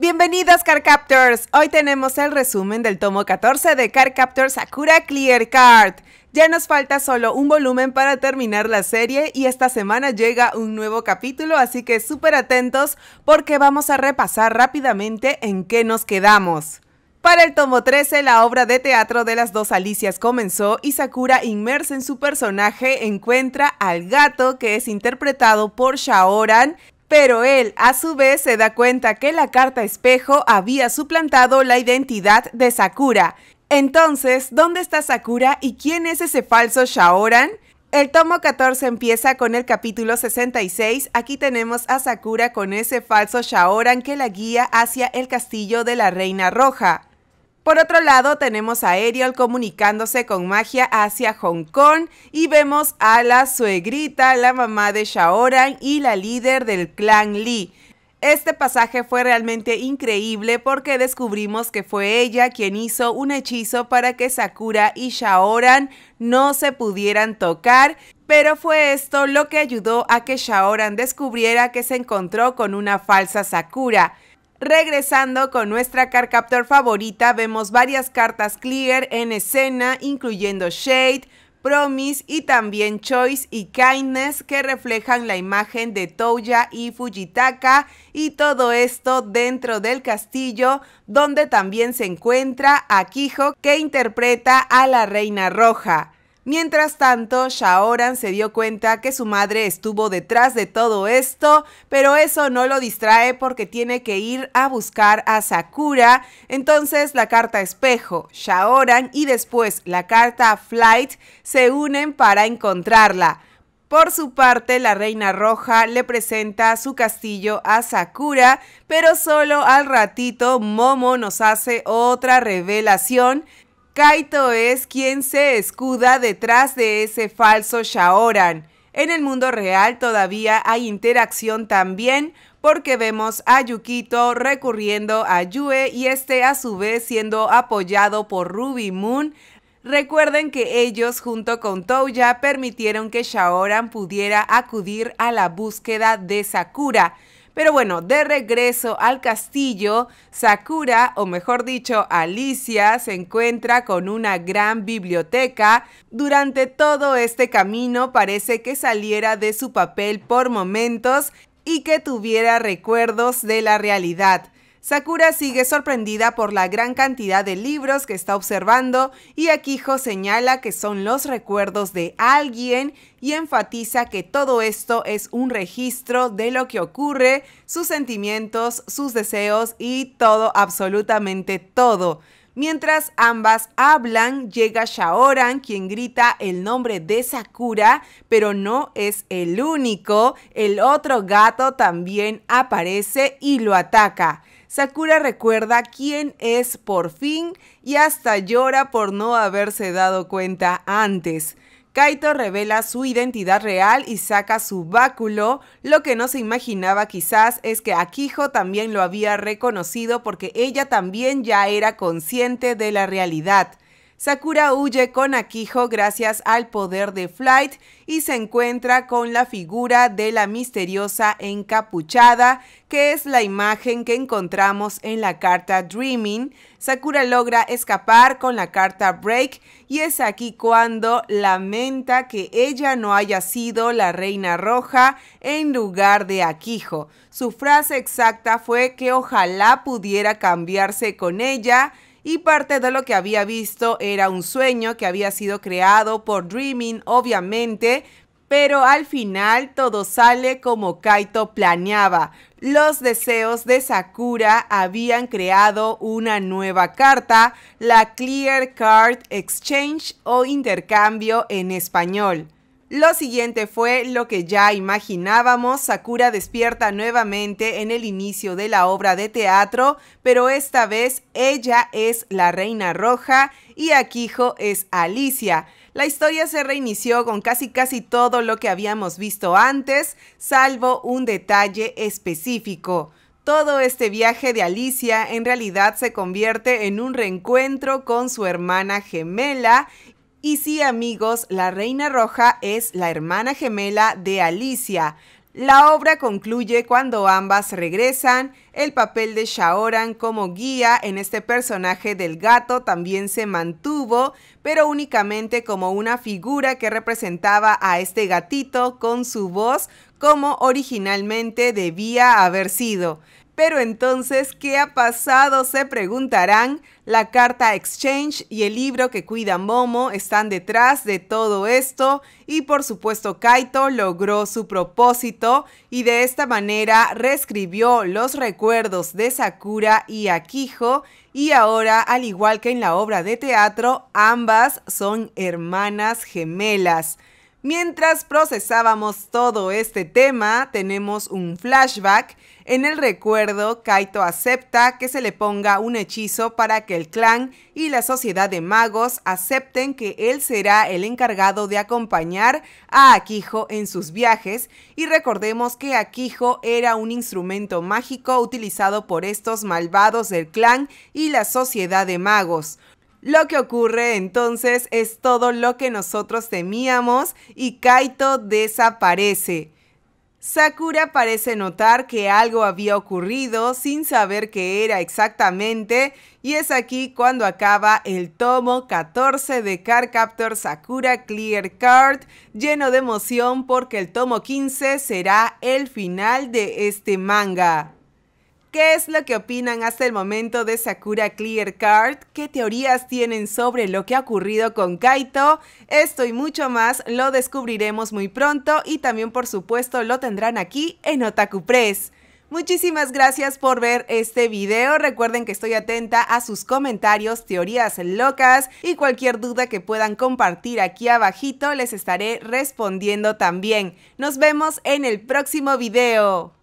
Bienvenidas Captors. Hoy tenemos el resumen del tomo 14 de Captors Sakura Clear Card. Ya nos falta solo un volumen para terminar la serie y esta semana llega un nuevo capítulo, así que súper atentos porque vamos a repasar rápidamente en qué nos quedamos. Para el tomo 13, la obra de teatro de las dos Alicias comenzó y Sakura, inmersa en su personaje, encuentra al gato que es interpretado por Shaoran pero él a su vez se da cuenta que la carta espejo había suplantado la identidad de Sakura. Entonces, ¿dónde está Sakura y quién es ese falso Shaoran? El tomo 14 empieza con el capítulo 66. Aquí tenemos a Sakura con ese falso Shaoran que la guía hacia el castillo de la Reina Roja. Por otro lado, tenemos a Ariel comunicándose con magia hacia Hong Kong y vemos a la suegrita, la mamá de Shaoran y la líder del clan Lee. Este pasaje fue realmente increíble porque descubrimos que fue ella quien hizo un hechizo para que Sakura y Shaoran no se pudieran tocar, pero fue esto lo que ayudó a que Shaoran descubriera que se encontró con una falsa Sakura. Regresando con nuestra Car captor favorita, vemos varias cartas clear en escena, incluyendo Shade, Promise y también Choice y Kindness que reflejan la imagen de Touya y Fujitaka y todo esto dentro del castillo donde también se encuentra Akijo que interpreta a la Reina Roja. Mientras tanto, Shaoran se dio cuenta que su madre estuvo detrás de todo esto, pero eso no lo distrae porque tiene que ir a buscar a Sakura. Entonces, la carta espejo, Shaoran y después la carta Flight se unen para encontrarla. Por su parte, la Reina Roja le presenta su castillo a Sakura, pero solo al ratito Momo nos hace otra revelación Kaito es quien se escuda detrás de ese falso Shaoran. En el mundo real todavía hay interacción también porque vemos a Yukito recurriendo a Yue y este a su vez siendo apoyado por Ruby Moon. Recuerden que ellos junto con Touya permitieron que Shaoran pudiera acudir a la búsqueda de Sakura. Pero bueno, de regreso al castillo, Sakura, o mejor dicho, Alicia, se encuentra con una gran biblioteca. Durante todo este camino parece que saliera de su papel por momentos y que tuviera recuerdos de la realidad. Sakura sigue sorprendida por la gran cantidad de libros que está observando y Akijo señala que son los recuerdos de alguien y enfatiza que todo esto es un registro de lo que ocurre, sus sentimientos, sus deseos y todo, absolutamente todo. Mientras ambas hablan, llega Shaoran, quien grita el nombre de Sakura, pero no es el único. El otro gato también aparece y lo ataca. Sakura recuerda quién es por fin y hasta llora por no haberse dado cuenta antes. Kaito revela su identidad real y saca su báculo. Lo que no se imaginaba quizás es que Akijo también lo había reconocido porque ella también ya era consciente de la realidad. Sakura huye con Akiho gracias al poder de Flight y se encuentra con la figura de la misteriosa encapuchada, que es la imagen que encontramos en la carta Dreaming. Sakura logra escapar con la carta Break y es aquí cuando lamenta que ella no haya sido la reina roja en lugar de Akiho. Su frase exacta fue que ojalá pudiera cambiarse con ella, y parte de lo que había visto era un sueño que había sido creado por Dreaming, obviamente, pero al final todo sale como Kaito planeaba. Los deseos de Sakura habían creado una nueva carta, la Clear Card Exchange o intercambio en español. Lo siguiente fue lo que ya imaginábamos, Sakura despierta nuevamente en el inicio de la obra de teatro, pero esta vez ella es la Reina Roja y Akijo es Alicia. La historia se reinició con casi casi todo lo que habíamos visto antes, salvo un detalle específico. Todo este viaje de Alicia en realidad se convierte en un reencuentro con su hermana gemela y sí amigos, la Reina Roja es la hermana gemela de Alicia. La obra concluye cuando ambas regresan, el papel de Shaoran como guía en este personaje del gato también se mantuvo, pero únicamente como una figura que representaba a este gatito con su voz como originalmente debía haber sido. Pero entonces, ¿qué ha pasado? Se preguntarán. La carta Exchange y el libro que cuida Momo están detrás de todo esto y por supuesto Kaito logró su propósito y de esta manera reescribió los recuerdos de Sakura y Akijo y ahora, al igual que en la obra de teatro, ambas son hermanas gemelas. Mientras procesábamos todo este tema, tenemos un flashback. En el recuerdo, Kaito acepta que se le ponga un hechizo para que el clan y la sociedad de magos acepten que él será el encargado de acompañar a Akijo en sus viajes y recordemos que Akijo era un instrumento mágico utilizado por estos malvados del clan y la sociedad de magos. Lo que ocurre entonces es todo lo que nosotros temíamos y Kaito desaparece. Sakura parece notar que algo había ocurrido sin saber qué era exactamente y es aquí cuando acaba el tomo 14 de Card Captor Sakura Clear Card lleno de emoción porque el tomo 15 será el final de este manga. ¿Qué es lo que opinan hasta el momento de Sakura Clear Card? ¿Qué teorías tienen sobre lo que ha ocurrido con Kaito? Esto y mucho más lo descubriremos muy pronto y también por supuesto lo tendrán aquí en Otaku Press. Muchísimas gracias por ver este video. Recuerden que estoy atenta a sus comentarios, teorías locas y cualquier duda que puedan compartir aquí abajito les estaré respondiendo también. Nos vemos en el próximo video.